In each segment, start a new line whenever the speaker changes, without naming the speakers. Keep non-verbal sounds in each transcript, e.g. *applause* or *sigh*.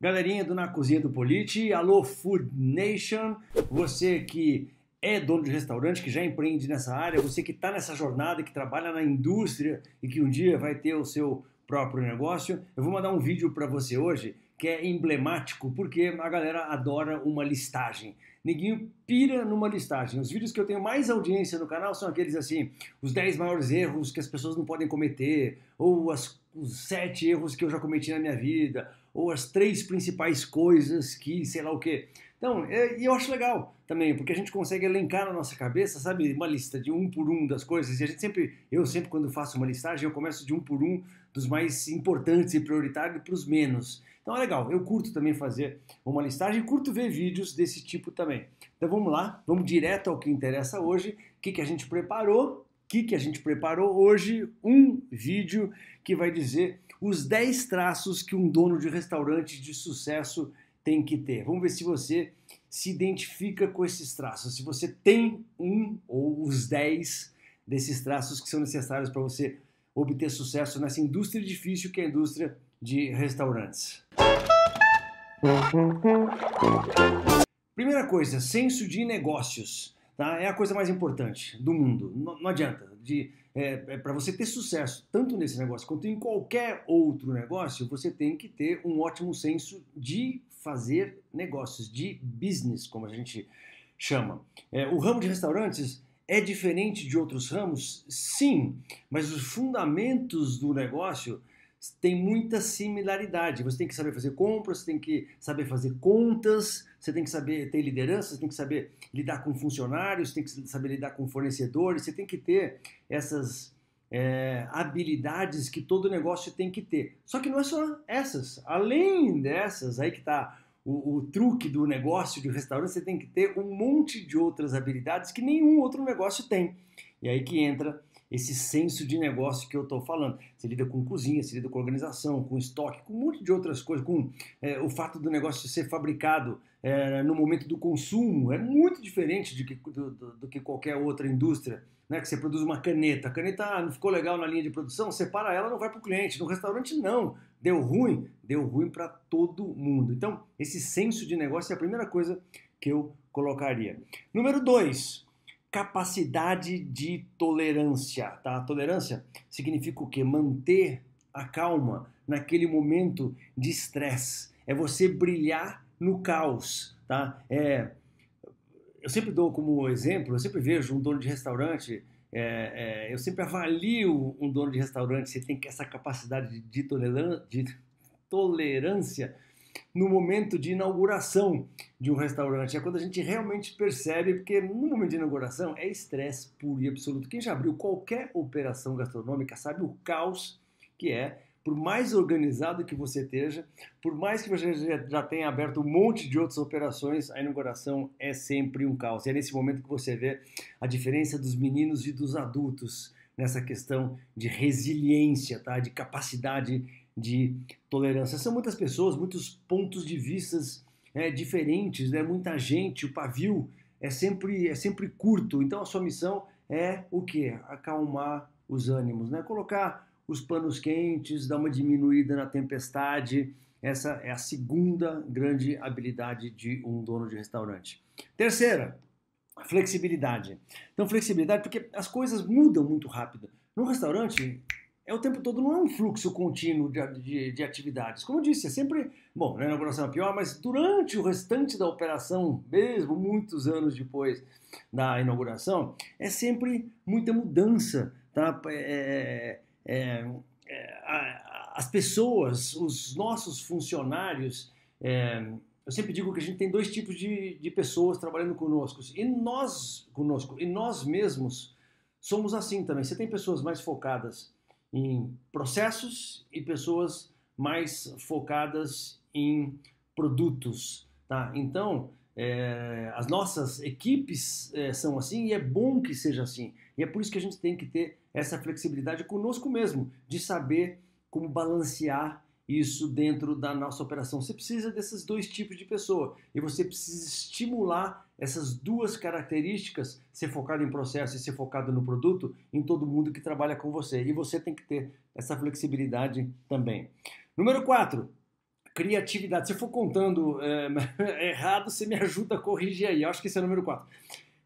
Galerinha do Na Cozinha do Polite, alô Food Nation, você que é dono de restaurante, que já empreende nessa área, você que está nessa jornada, que trabalha na indústria e que um dia vai ter o seu próprio negócio, eu vou mandar um vídeo para você hoje que é emblemático, porque a galera adora uma listagem. Neguinho pira numa listagem. Os vídeos que eu tenho mais audiência no canal são aqueles assim, os 10 maiores erros que as pessoas não podem cometer, ou as, os 7 erros que eu já cometi na minha vida, ou as três principais coisas que, sei lá o quê. Então, é, e eu acho legal também, porque a gente consegue elencar na nossa cabeça, sabe, uma lista de um por um das coisas, e a gente sempre, eu sempre quando faço uma listagem, eu começo de um por um dos mais importantes e prioritários para os menos. Então é legal, eu curto também fazer uma listagem, curto ver vídeos desse tipo também. Então vamos lá, vamos direto ao que interessa hoje, o que, que a gente preparou que, que a gente preparou hoje? Um vídeo que vai dizer os 10 traços que um dono de restaurante de sucesso tem que ter. Vamos ver se você se identifica com esses traços, se você tem um ou os 10 desses traços que são necessários para você obter sucesso nessa indústria difícil que é a indústria de restaurantes. Primeira coisa, senso de negócios. Tá? É a coisa mais importante do mundo. Não, não adianta. é, é para você ter sucesso, tanto nesse negócio quanto em qualquer outro negócio, você tem que ter um ótimo senso de fazer negócios, de business, como a gente chama. É, o ramo de restaurantes é diferente de outros ramos? Sim, mas os fundamentos do negócio tem muita similaridade. Você tem que saber fazer compras, você tem que saber fazer contas, você tem que saber ter liderança, você tem que saber lidar com funcionários, você tem que saber lidar com fornecedores, você tem que ter essas é, habilidades que todo negócio tem que ter. Só que não é só essas. Além dessas, aí que está o, o, truque do negócio de restaurante, você tem que ter um monte de outras habilidades que nenhum outro negócio tem. E aí que entra esse senso de negócio que eu estou falando. Você lida com cozinha, você lida com organização, com estoque, com um monte de outras coisas, com é, o fato do negócio ser fabricado é, no momento do consumo. É muito diferente de que, do, do, do que qualquer outra indústria. Né, que você produz uma caneta. A caneta ah, não ficou legal na linha de produção, separa ela, não vai para o cliente. No restaurante, não. Deu ruim? Deu ruim para todo mundo. Então, esse senso de negócio é a primeira coisa que eu colocaria. Número dois, capacidade de tolerância. Tá? Tolerância significa o quê? Manter a calma naquele momento de estresse. É você brilhar no caos. Tá? É, eu sempre dou como exemplo, eu sempre vejo um dono de restaurante, é, é, eu sempre avalio um dono de restaurante se tem essa capacidade de, de, de tolerância no momento de inauguração de um restaurante. É quando a gente realmente percebe, porque no momento de inauguração é estresse puro e absoluto. Quem já abriu qualquer operação gastronômica sabe o caos que é. Por mais organizado que você esteja, por mais que você já tenha aberto um monte de outras operações, a inauguração é sempre um caos. E é nesse momento que você vê a diferença dos meninos e dos adultos nessa questão de resiliência, tá? de capacidade de tolerância. São muitas pessoas, muitos pontos de vistas é, diferentes, né? muita gente, o pavio é sempre, é sempre curto. Então a sua missão é o que? Acalmar os ânimos, né? colocar os panos quentes, dar uma diminuída na tempestade. Essa é a segunda grande habilidade de um dono de restaurante. Terceira, flexibilidade. Então, flexibilidade, porque as coisas mudam muito rápido. No restaurante, é o tempo todo, não é um fluxo contínuo de, de, de atividades. Como eu disse, é sempre, bom, na é inauguração é pior, mas durante o restante da operação, mesmo muitos anos depois da inauguração, é sempre muita mudança, tá? É, é, é, é as pessoas, os nossos funcionários, eu sempre digo que a gente tem dois tipos de, de pessoas trabalhando conosco, e nós, conosco, e nós mesmos somos assim também. Você tem pessoas mais focadas em processos e pessoas mais focadas em produtos. Tá? Então, é, as nossas equipes é, são assim e é bom que seja assim. E é por isso que a gente tem que ter essa flexibilidade conosco mesmo, de saber como balancear isso dentro da nossa operação. Você precisa desses dois tipos de pessoa e você precisa estimular essas duas características, ser focado em processo e ser focado no produto, em todo mundo que trabalha com você. E você tem que ter essa flexibilidade também. Número 4, criatividade. Se eu for contando é, *laughs* errado, você me ajuda a corrigir aí. Eu acho que esse é o número 4.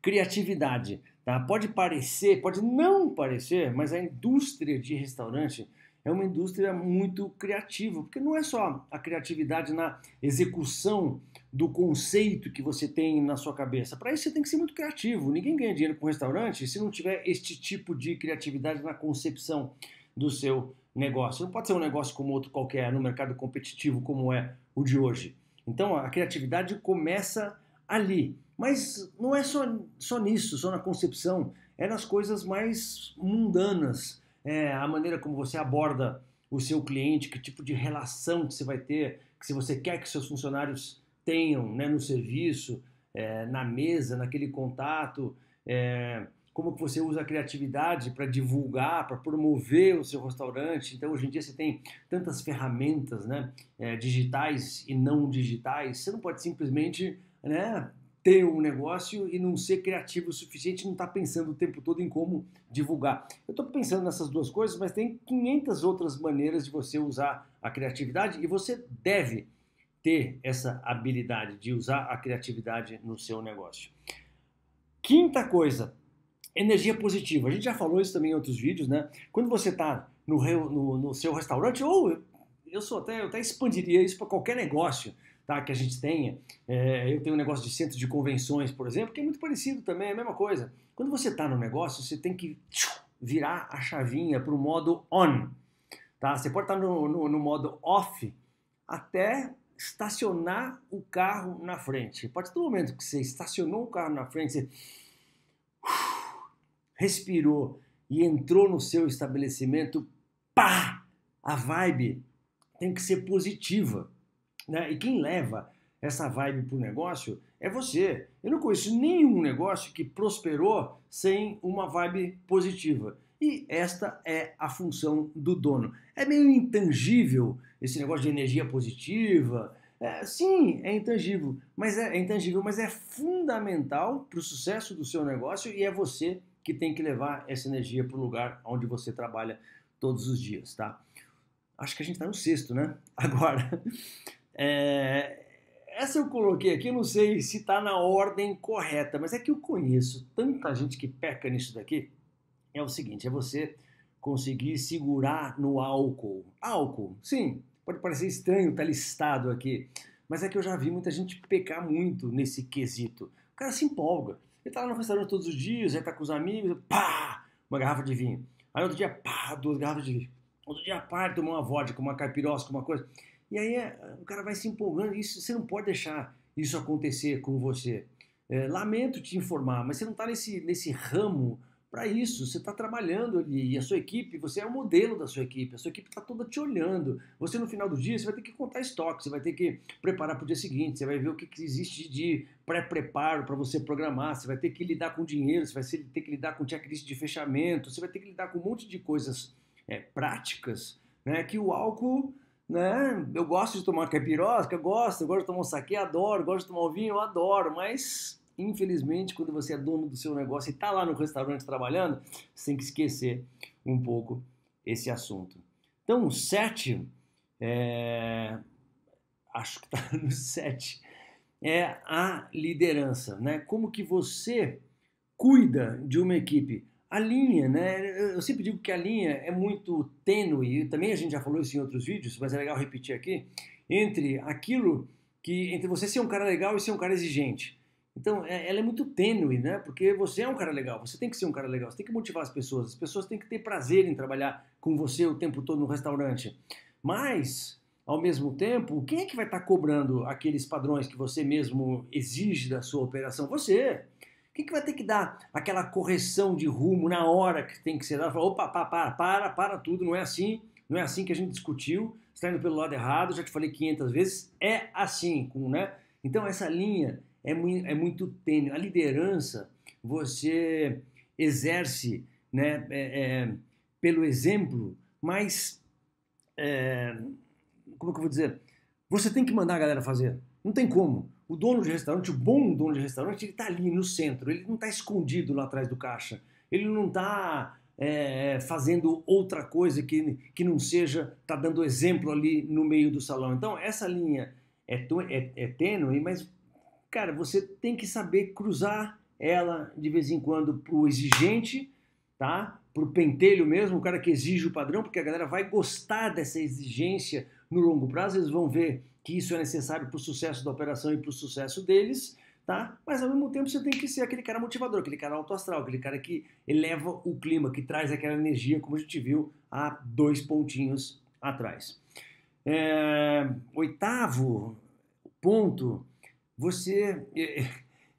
Criatividade. Tá? Pode parecer, pode não parecer, mas a indústria de restaurante é uma indústria muito criativa, porque não é só a criatividade na execução do conceito que você tem na sua cabeça. Para isso você tem que ser muito criativo. Ninguém ganha dinheiro com restaurante se não tiver este tipo de criatividade na concepção do seu negócio. Não pode ser um negócio como outro qualquer no mercado competitivo como é o de hoje. Então a criatividade começa ali, mas não é só, só nisso, só na concepção, é nas coisas mais mundanas é, a maneira como você aborda o seu cliente, que tipo de relação que você vai ter, que se você quer que seus funcionários tenham né, no serviço, é, na mesa, naquele contato, é, como que você usa a criatividade para divulgar, para promover o seu restaurante. Então, hoje em dia você tem tantas ferramentas né, é, digitais e não digitais, você não pode simplesmente né, ter um negócio e não ser criativo o suficiente, não estar tá pensando o tempo todo em como divulgar. Eu estou pensando nessas duas coisas, mas tem 500 outras maneiras de você usar a criatividade e você deve ter essa habilidade de usar a criatividade no seu negócio. Quinta coisa, energia positiva. A gente já falou isso também em outros vídeos, né? Quando você está no, no, no seu restaurante, ou eu sou até, eu até expandiria isso para qualquer negócio tá, que a gente tenha. É, eu tenho um negócio de centro de convenções, por exemplo, que é muito parecido também, é a mesma coisa. Quando você está no negócio, você tem que virar a chavinha para o modo on. Tá? Você pode estar tá no, no, no modo off até estacionar o carro na frente. A partir do momento que você estacionou o carro na frente, você respirou e entrou no seu estabelecimento, pá! A vibe tem que ser positiva. Né? E quem leva essa vibe para o negócio é você. Eu não conheço nenhum negócio que prosperou sem uma vibe positiva. E esta é a função do dono. É meio intangível esse negócio de energia positiva. É, sim, é intangível, mas é, é intangível, mas é fundamental para o sucesso do seu negócio e é você que tem que levar essa energia para o lugar onde você trabalha todos os dias, tá? Acho que a gente está no sexto, né? *laughs* Agora, é, essa eu coloquei aqui, não sei se está na ordem correta, mas é que eu conheço tanta gente que peca nisso daqui. É o seguinte, é você conseguir segurar no álcool. Álcool, sim, pode parecer estranho estar tá listado aqui, mas é que eu já vi muita gente pecar muito nesse quesito. O cara se empolga. Ele está lá no restaurante todos os dias, ele está com os amigos, pá, uma garrafa de vinho. Aí outro dia, pá, duas garrafas de vinho. Outro dia, pá, tomou uma vodka, uma caipirosca, uma coisa. E aí eh, o cara vai se empolgando, isso você não pode deixar isso acontecer com você. É, lamento te informar, mas você não está nesse, nesse ramo para isso. Você está trabalhando ali e a sua equipe, você é o modelo da sua equipe, a sua equipe está toda te olhando. Você no final do dia você vai ter que contar estoque, você vai ter que preparar para o dia seguinte, você vai ver o que, que existe de pré-preparo para você programar, você vai ter que lidar com dinheiro, você vai ter que lidar com checklist de fechamento, você vai ter que lidar com um monte de coisas é, práticas né, que o álcool né? Eu gosto de tomar caipirosca, gosto, eu gosto de tomar saque, adoro, gosto de tomar vinho, eu adoro, mas infelizmente quando você é dono do seu negócio e está lá no restaurante trabalhando, você tem que esquecer um pouco esse assunto. Então, o 7, é... acho que está *laughs* no 7, é a liderança, né? Como que você cuida de uma equipe? a linha, né? Eu sempre digo que a linha é muito tênue, e também a gente já falou isso em outros vídeos, mas é legal repetir aqui, entre aquilo que. entre você ser um cara legal e ser um cara exigente. Então, é, ela é muito tênue, né? Porque você é um cara legal, você tem que ser um cara legal, você tem que motivar as pessoas, as pessoas têm que ter prazer em trabalhar com você o tempo todo no restaurante. Mas, ao mesmo tempo, quem é que vai estar tá cobrando aqueles padrões que você mesmo exige da sua operação? Você! que, que vai ter que dar aquela correção de rumo na hora que tem que ser dada? opa, para, para, para, para tudo, não é assim, não é assim que a gente discutiu, está indo pelo lado errado, já te falei 500 vezes, é assim, com, né? Então essa linha é muito, é muito tênue. A liderança você exerce né, é, é, pelo exemplo, mas é, como é que eu vou dizer? Você tem que mandar a galera fazer. Não tem como. O dono de restaurante, o bom dono de restaurante, ele está ali no centro, ele não está escondido lá atrás do caixa, ele não está é, é, fazendo outra coisa que, que não seja, tá dando exemplo ali no meio do salão. Então, essa linha é, é, é tênue, mas, cara, você tem que saber cruzar ela de vez em quando para o exigente, tá? para o pentelho mesmo, o cara que exige o padrão, porque a galera vai gostar dessa exigência no longo prazo, eles vão ver que isso é necessário para o sucesso da operação e para o sucesso deles, tá? Mas ao mesmo tempo você tem que ser aquele cara motivador, aquele cara autoastral, aquele cara que eleva o clima, que traz aquela energia, como a gente viu há dois pontinhos atrás. É, oitavo ponto, você. É,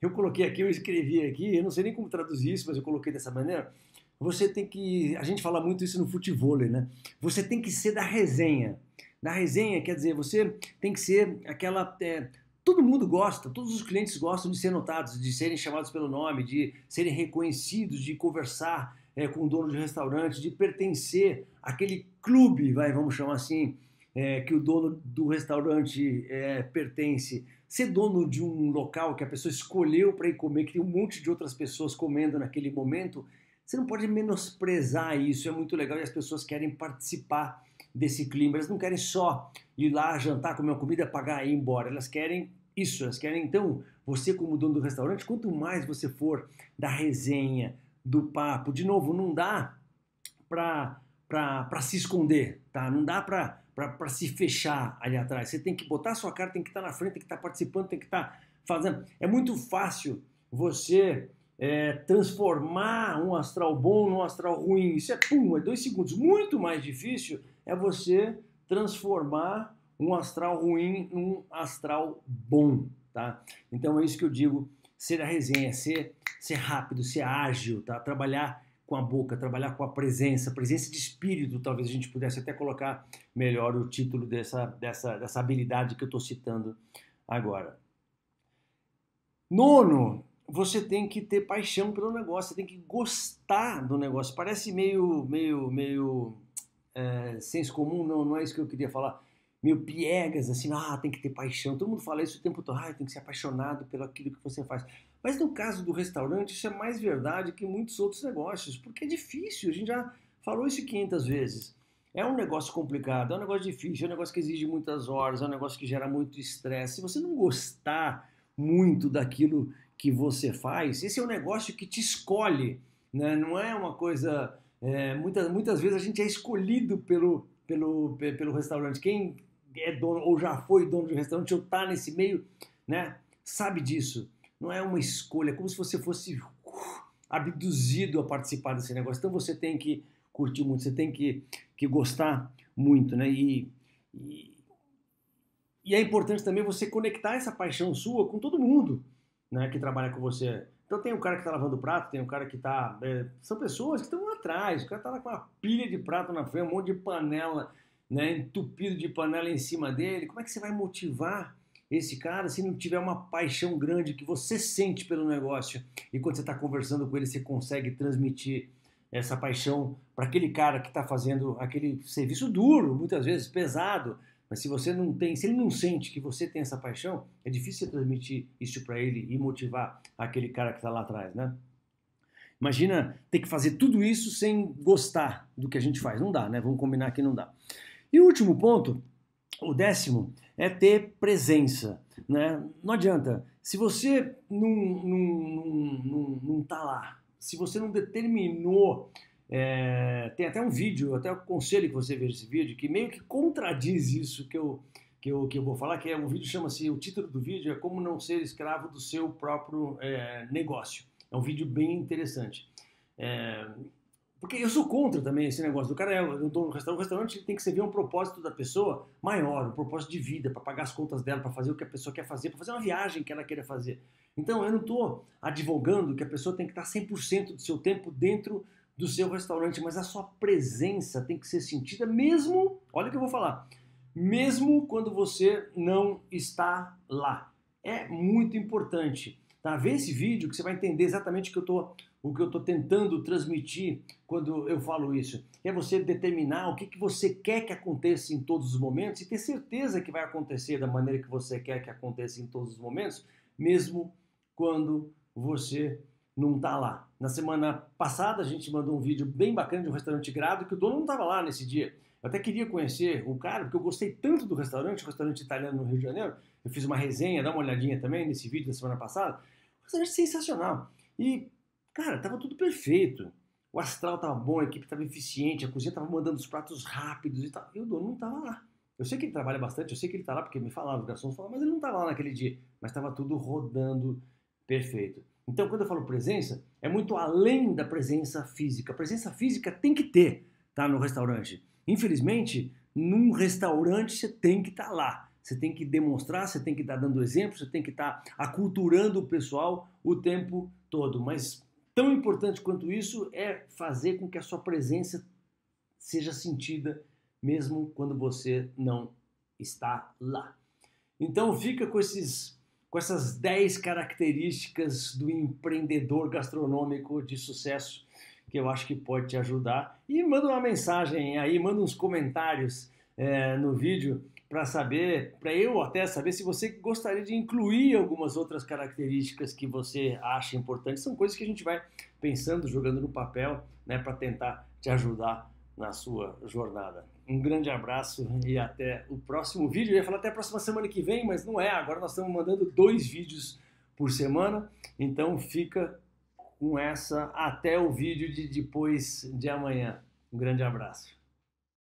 eu coloquei aqui, eu escrevi aqui, eu não sei nem como traduzir isso, mas eu coloquei dessa maneira. Você tem que. A gente fala muito isso no futebol, né? Você tem que ser da resenha na resenha, quer dizer, você tem que ser aquela. É, todo mundo gosta, todos os clientes gostam de ser notados, de serem chamados pelo nome, de serem reconhecidos, de conversar é, com o dono de restaurante, de pertencer àquele clube, vai, vamos chamar assim, é, que o dono do restaurante é, pertence. Ser dono de um local que a pessoa escolheu para ir comer, que tem um monte de outras pessoas comendo naquele momento, você não pode menosprezar isso, é muito legal e as pessoas querem participar desse clima. Elas não querem só ir lá jantar, comer uma comida, pagar e ir embora. Elas querem isso, elas querem. Então, você, como dono do restaurante, quanto mais você for da resenha, do papo, de novo, não dá para se esconder, tá? Não dá para se fechar ali atrás. Você tem que botar sua cara, tem que estar tá na frente, tem que estar tá participando, tem que estar tá fazendo. É muito fácil você é, transformar um astral bom num astral ruim. Isso é pum, é dois segundos. Muito mais difícil é você transformar um astral ruim num astral bom, tá? Então é isso que eu digo, ser a resenha, ser, ser rápido, ser ágil, tá? Trabalhar com a boca, trabalhar com a presença, presença de espírito, talvez a gente pudesse até colocar melhor o título dessa, dessa, dessa habilidade que eu estou citando agora. Nono, você tem que ter paixão pelo negócio, você tem que gostar do negócio. Parece meio, meio, meio é, senso comum, não, não é isso que eu queria falar. Meio piegas, assim, ah, tem que ter paixão. Todo mundo fala isso o tempo todo, ah, tem que ser apaixonado pelo aquilo que você faz. Mas no caso do restaurante, isso é mais verdade que muitos outros negócios, porque é difícil, a gente já falou isso 500 vezes. É um negócio complicado, é um negócio difícil, é um negócio que exige muitas horas, é um negócio que gera muito estresse. Se você não gostar muito daquilo que você faz, esse é um negócio que te escolhe, né? não é uma coisa. É, muitas, muitas vezes a gente é escolhido pelo, pelo, pelo restaurante. Quem é dono ou já foi dono de um restaurante ou está nesse meio, né? sabe disso. Não é uma escolha, é como se você fosse uh, abduzido a participar desse negócio. Então você tem que curtir muito, você tem que, que gostar muito, né? E, e, e é importante também você conectar essa paixão sua com todo mundo, né, que trabalha com você. Então tem um cara que está lavando prato, tem um cara que está. É, são pessoas que estão lá atrás. O cara está lá com uma pilha de prato na frente, um monte de panela, né, entupido de panela em cima dele. Como é que você vai motivar esse cara se não tiver uma paixão grande que você sente pelo negócio? E quando você está conversando com ele, você consegue transmitir essa paixão para aquele cara que está fazendo aquele serviço duro, muitas vezes pesado, mas se você não tem, se ele não sente que você tem essa paixão, é difícil você transmitir isso para ele e motivar aquele cara que está lá atrás, né? Imagina ter que fazer tudo isso sem gostar do que a gente faz. Não dá, né? Vamos combinar que não dá. E o último ponto, o décimo, é ter presença. Né? Não adianta. Se você não está não, não, não, não tá lá, se você não determinou é, tem até um vídeo, até conselho que você veja esse vídeo, que meio que contradiz isso que eu, que eu, que eu vou falar, que é um vídeo chama-se, o título do vídeo é Como Não Ser Escravo do Seu Próprio é, Negócio. É um vídeo bem interessante. É, porque eu sou contra também esse negócio do cara, é, eu estou no restaurante, o restaurante tem que servir um propósito da pessoa maior, um propósito de vida, para pagar as contas dela, para fazer o que a pessoa quer fazer, para fazer uma viagem que ela queira fazer. Então eu não estou advogando que a pessoa tem que estar 100% do seu tempo dentro do seu restaurante, mas a sua presença tem que ser sentida mesmo, olha o que eu vou falar, mesmo quando você não está lá. É muito importante. Tá? Vê esse vídeo que você vai entender exatamente o que eu estou o que eu estou tentando transmitir quando eu falo isso. É você determinar o que, que você quer que aconteça em todos os momentos e ter certeza que vai acontecer da maneira que você quer que aconteça em todos os momentos, mesmo quando você não está lá. Na semana passada a gente mandou um vídeo bem bacana de um restaurante grado que o dono não estava lá nesse dia. Eu até queria conhecer o cara, porque eu gostei tanto do restaurante, o restaurante italiano no Rio de Janeiro. Eu fiz uma resenha, dá uma olhadinha também nesse vídeo da semana passada. Um restaurante sensacional. E, cara, tava tudo perfeito. O astral tava bom, a equipe tava eficiente, a cozinha tava mandando os pratos rápidos e tal. E o dono não tava lá. Eu sei que ele trabalha bastante, eu sei que ele tá lá porque me falava, os garçons falavam, mas ele não tava lá naquele dia. Mas tava tudo rodando perfeito. Então, quando eu falo presença, é muito além da presença física. A presença física tem que ter, tá? No restaurante. Infelizmente, num restaurante você tem que estar tá lá. Você tem que demonstrar, você tem que estar tá dando exemplo, você tem que estar tá aculturando o pessoal o tempo todo. Mas tão importante quanto isso é fazer com que a sua presença seja sentida mesmo quando você não está lá. Então fica com esses com essas 10 características do empreendedor gastronômico de sucesso que eu acho que pode te ajudar. E manda uma mensagem aí, manda uns comentários é, no vídeo para saber, para eu até saber se você gostaria de incluir algumas outras características que você acha importantes. São coisas que a gente vai pensando, jogando no papel, né, para tentar te ajudar na sua jornada. Um grande abraço e até o próximo vídeo. Eu ia falar até a próxima semana que vem, mas não é. Agora nós estamos mandando dois vídeos por semana. Então fica com essa até o vídeo de depois de amanhã. Um grande abraço.